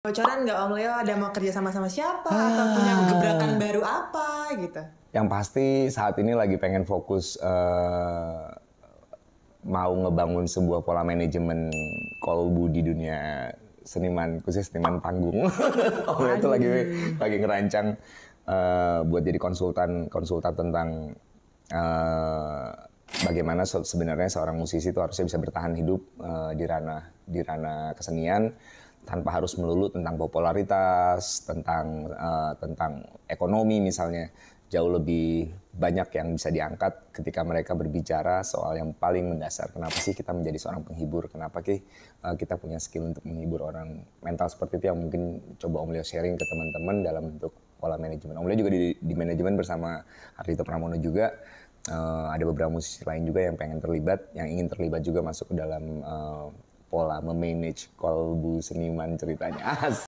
bocoran nggak Om Leo ada mau kerja sama sama siapa ah. atau punya ah. gebrakan baru apa gitu? Yang pasti saat ini lagi pengen fokus uh, mau ngebangun sebuah pola manajemen kolbu di dunia seniman khusus seniman panggung. Om Leo itu lagi lagi ngerancang uh, buat jadi konsultan konsultan tentang uh, bagaimana sebenarnya seorang musisi itu harusnya bisa bertahan hidup uh, di ranah di ranah kesenian tanpa harus melulu tentang popularitas, tentang uh, tentang ekonomi misalnya, jauh lebih banyak yang bisa diangkat ketika mereka berbicara soal yang paling mendasar. Kenapa sih kita menjadi seorang penghibur? Kenapa sih eh, kita punya skill untuk menghibur orang? Mental seperti itu yang mungkin coba Om Leo sharing ke teman-teman dalam bentuk pola manajemen. Om Leo juga di, di manajemen bersama Ardhito Pramono juga. Uh, ada beberapa musisi lain juga yang pengen terlibat, yang ingin terlibat juga masuk ke dalam uh, pola memanage kolbu seniman ceritanya. As